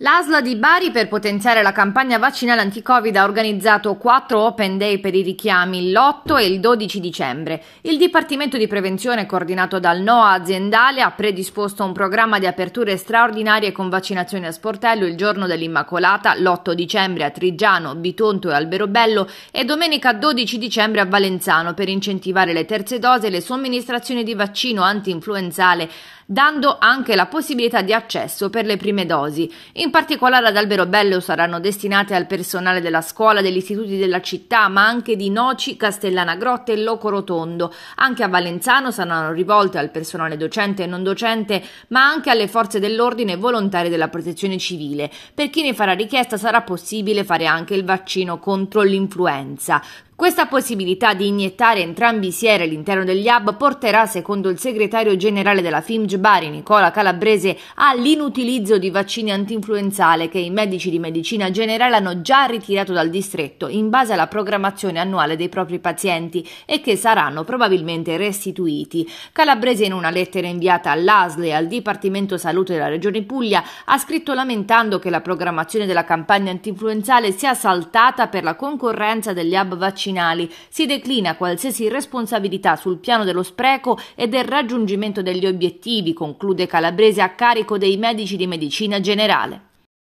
L'ASLA di Bari per potenziare la campagna vaccinale anti-Covid ha organizzato quattro open day per i richiami l'8 e il 12 dicembre. Il Dipartimento di Prevenzione, coordinato dal NOA aziendale, ha predisposto un programma di aperture straordinarie con vaccinazioni a sportello il giorno dell'Immacolata, l'8 dicembre a Trigiano, Bitonto e Alberobello e domenica 12 dicembre a Valenzano per incentivare le terze dose e le somministrazioni di vaccino anti-influenzale dando anche la possibilità di accesso per le prime dosi. In particolare ad Albero Bello saranno destinate al personale della scuola, degli istituti della città, ma anche di Noci, Castellana Grotte e Loco Rotondo. Anche a Valenzano saranno rivolte al personale docente e non docente, ma anche alle forze dell'ordine e volontari della protezione civile. Per chi ne farà richiesta sarà possibile fare anche il vaccino contro l'influenza. Questa possibilità di iniettare entrambi i sieri all'interno degli hub porterà, secondo il segretario generale della FIMG Bari, Nicola Calabrese, all'inutilizzo di vaccini antinfluenzale che i medici di medicina generale hanno già ritirato dal distretto in base alla programmazione annuale dei propri pazienti e che saranno probabilmente restituiti. Calabrese, in una lettera inviata all'ASLE e al Dipartimento Salute della Regione Puglia, ha scritto lamentando che la programmazione della campagna antinfluenzale sia saltata per la concorrenza degli hub vaccini vaccinali. Si declina qualsiasi responsabilità sul piano dello spreco e del raggiungimento degli obiettivi, conclude Calabrese a carico dei medici di medicina generale.